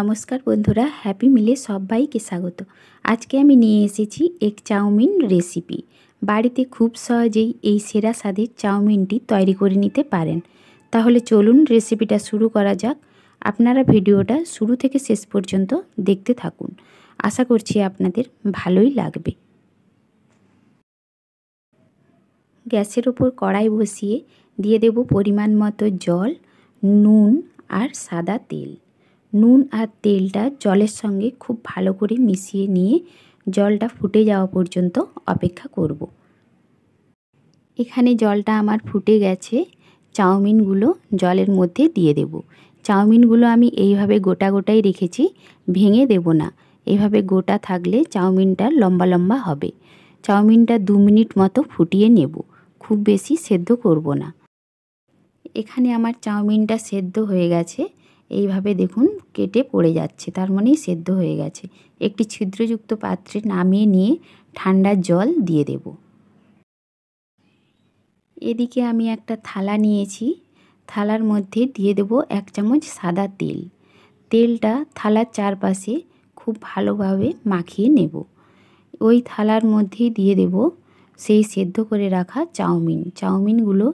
নমস্কার বন্ধুরা হ্যাপি মিলে সবাইকে স্বাগত আজকে আমি নিয়ে এসেছি এক চাউমিন রেসিপি বাড়িতে খুব সহজেই এই সেরা স্বাদের চাউমিনটি তৈরি করে নিতে পারেন তাহলে চলুন রেসিপিটা শুরু করা যাক আপনারা ভিডিওটা শুরু থেকে শেষ পর্যন্ত দেখতে থাকুন আশা করছি আপনাদের ভালোই লাগবে গ্যাসের ওপর কড়াই বসিয়ে দিয়ে দেব পরিমাণ মতো জল নুন আর সাদা তেল নুন আর তেলটা জলের সঙ্গে খুব ভালো করে মিশিয়ে নিয়ে জলটা ফুটে যাওয়া পর্যন্ত অপেক্ষা করব। এখানে জলটা আমার ফুটে গেছে চাউমিনগুলো জলের মধ্যে দিয়ে দেব চাউমিনগুলো আমি এইভাবে গোটা গোটাই রেখেছি ভেঙে দেব না এভাবে গোটা থাকলে চাউমিনটা লম্বা লম্বা হবে চাউমিনটা দু মিনিট মতো ফুটিয়ে নেব খুব বেশি সেদ্ধ করব না এখানে আমার চাউমিনটা সেদ্ধ হয়ে গেছে এইভাবে দেখুন কেটে পড়ে যাচ্ছে তার মানে সেদ্ধ হয়ে গেছে একটি ছিদ্রযুক্ত পাত্রে নামিয়ে নিয়ে ঠান্ডা জল দিয়ে দেব এদিকে আমি একটা থালা নিয়েছি থালার মধ্যে দিয়ে দেব এক চামচ সাদা তেল তেলটা থালার চারপাশে খুব ভালোভাবে মাখিয়ে নেব ওই থালার মধ্যে দিয়ে দেব সেই সেদ্ধ করে রাখা চাউমিন চাউমিনগুলো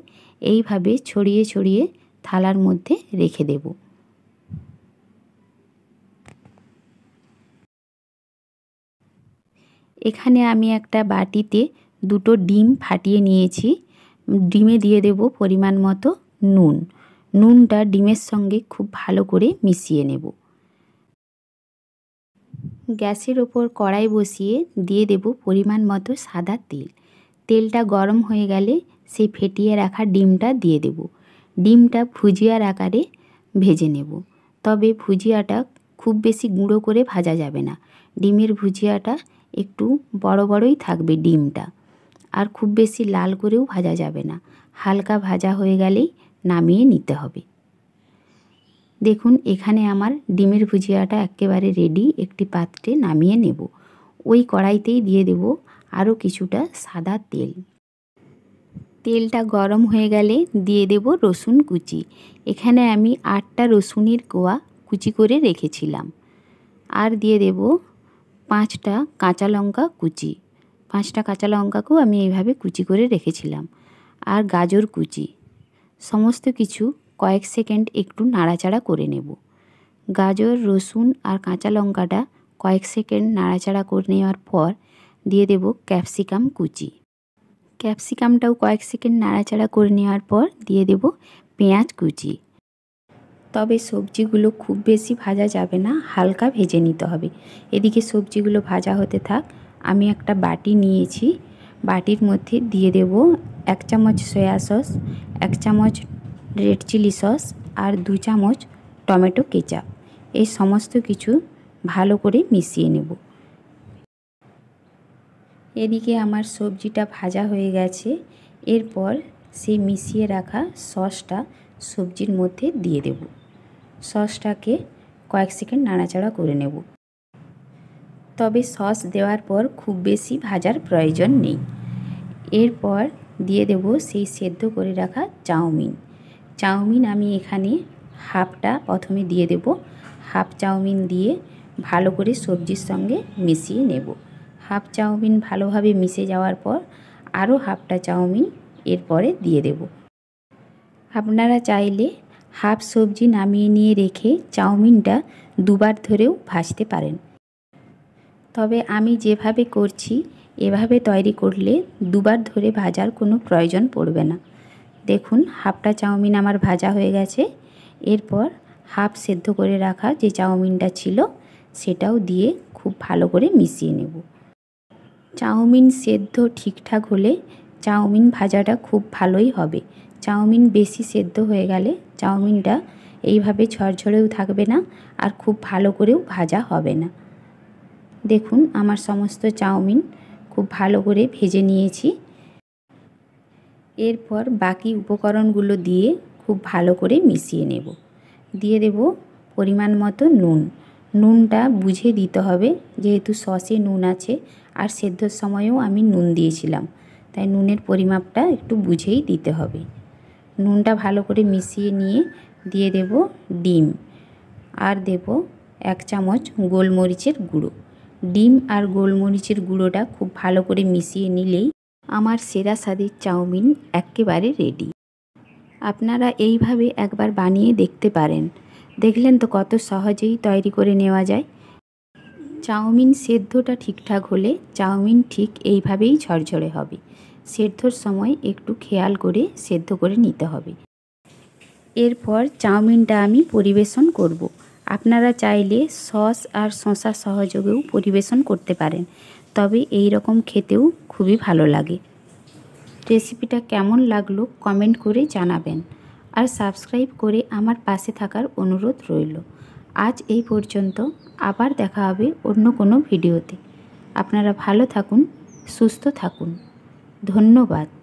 এইভাবে ছড়িয়ে ছড়িয়ে থালার মধ্যে রেখে দেবো এখানে আমি একটা বাটিতে দুটো ডিম ফাটিয়ে নিয়েছি ডিমে দিয়ে দেব পরিমাণ মতো নুন নুনটা ডিমের সঙ্গে খুব ভালো করে মিশিয়ে নেব গ্যাসের ওপর কড়াই বসিয়ে দিয়ে দেব পরিমাণ মতো সাদা তেল তেলটা গরম হয়ে গেলে সেই ফেটিয়ে রাখা ডিমটা দিয়ে দেব ডিমটা ভুজিয়ার আকারে ভেজে নেব তবে ভুজিয়াটা খুব বেশি গুঁড়ো করে ভাজা যাবে না ডিমের ভুজিয়াটা একটু বড় বড়ই থাকবে ডিমটা আর খুব বেশি লাল করেও ভাজা যাবে না হালকা ভাজা হয়ে গেলেই নামিয়ে নিতে হবে দেখুন এখানে আমার ডিমের ভুজিয়াটা একেবারে রেডি একটি পাত্রে নামিয়ে নেব ওই কড়াইতেই দিয়ে দেব আরও কিছুটা সাদা তেল তেলটা গরম হয়ে গেলে দিয়ে দেব রসুন কুচি এখানে আমি আটটা রসুনের কোয়া কুচি করে রেখেছিলাম আর দিয়ে দেব পাঁচটা কাঁচা লঙ্কা কুচি পাঁচটা কাঁচা লঙ্কাকেও আমি এইভাবে কুচি করে রেখেছিলাম আর গাজর কুচি সমস্ত কিছু কয়েক সেকেন্ড একটু নাড়াচাড়া করে নেব গাজর রসুন আর কাঁচা লঙ্কাটা কয়েক সেকেন্ড নাড়াচাড়া করে নেওয়ার পর দিয়ে দেব ক্যাপসিকাম কুচি ক্যাপসিকামটাও কয়েক সেকেন্ড নাড়াচাড়া করে নেওয়ার পর দিয়ে দেব পেঁয়াজ কুচি তবে সবজিগুলো খুব বেশি ভাজা যাবে না হালকা ভেজে নিতে হবে এদিকে সবজিগুলো ভাজা হতে থাক আমি একটা বাটি নিয়েছি বাটির মধ্যে দিয়ে দেব এক চামচ সয়া সস এক চামচ রেড চিলি সস আর দু চামচ টমেটো কেচাপ এই সমস্ত কিছু ভালো করে মিশিয়ে নেব এদিকে আমার সবজিটা ভাজা হয়ে গেছে এরপর সেই মিশিয়ে রাখা সসটা সবজির মধ্যে দিয়ে দেবো সসটাকে কয়েক সেকেন্ড নাড়াচাড়া করে নেব তবে সস দেওয়ার পর খুব বেশি ভাজার প্রয়োজন নেই এরপর দিয়ে দেব সেই সেদ্ধ করে রাখা চাউমিন চাউমিন আমি এখানে হাফটা প্রথমে দিয়ে দেব হাফ চাউমিন দিয়ে ভালো করে সবজির সঙ্গে মিশিয়ে নেব হাফ চাউমিন ভালোভাবে মিশে যাওয়ার পর আরও হাফটা চাউমিন এরপরে দিয়ে দেব আপনারা চাইলে হাফ সবজি নামিয়ে নিয়ে রেখে চাউমিনটা দুবার ধরেও ভাজতে পারেন তবে আমি যেভাবে করছি এভাবে তৈরি করলে দুবার ধরে ভাজার কোনো প্রয়োজন পড়বে না দেখুন হাফটা চাউমিন আমার ভাজা হয়ে গেছে এরপর হাফ সেদ্ধ করে রাখা যে চাউমিনটা ছিল সেটাও দিয়ে খুব ভালো করে মিশিয়ে নেব চাউমিন সেদ্ধ ঠিকঠাক হলে চাউমিন ভাজাটা খুব ভালোই হবে চাউমিন বেশি সেদ্ধ হয়ে গেলে চাউমিনটা এইভাবে ঝরঝরেও থাকবে না আর খুব ভালো করেও ভাজা হবে না দেখুন আমার সমস্ত চাউমিন খুব ভালো করে ভেজে নিয়েছি এরপর বাকি উপকরণগুলো দিয়ে খুব ভালো করে মিশিয়ে নেব দিয়ে দেব পরিমাণ মতো নুন নুনটা বুঝে দিতে হবে যেহেতু সসে নুন আছে আর সেদ্ধর সময়েও আমি নুন দিয়েছিলাম তাই নুনের পরিমাপটা একটু বুঝেই দিতে হবে নুনটা ভালো করে মিশিয়ে নিয়ে দিয়ে দেব ডিম আর দেব এক চামচ গোলমরিচের গুঁড়ো ডিম আর গোলমরিচের গুঁড়োটা খুব ভালো করে মিশিয়ে নিলেই আমার সেরা স্বাদের চাউমিন একেবারে রেডি আপনারা এইভাবে একবার বানিয়ে দেখতে পারেন দেখলেন তো কত সহজেই তৈরি করে নেওয়া যায় চাউমিন সেদ্ধটা ঠিকঠাক হলে চাউমিন ঠিক এইভাবেই ঝরঝরে হবে সেদ্ধর সময় একটু খেয়াল করে সেদ্ধ করে নিতে হবে এরপর চাউমিনটা আমি পরিবেশন করব। আপনারা চাইলে সস আর শশা সহযোগেও পরিবেশন করতে পারেন তবে এই রকম খেতেও খুবই ভালো লাগে রেসিপিটা কেমন লাগলো কমেন্ট করে জানাবেন আর সাবস্ক্রাইব করে আমার পাশে থাকার অনুরোধ রইল আজ এই পর্যন্ত আবার দেখা হবে অন্য কোনো ভিডিওতে আপনারা ভালো থাকুন সুস্থ থাকুন ধন্যবাদ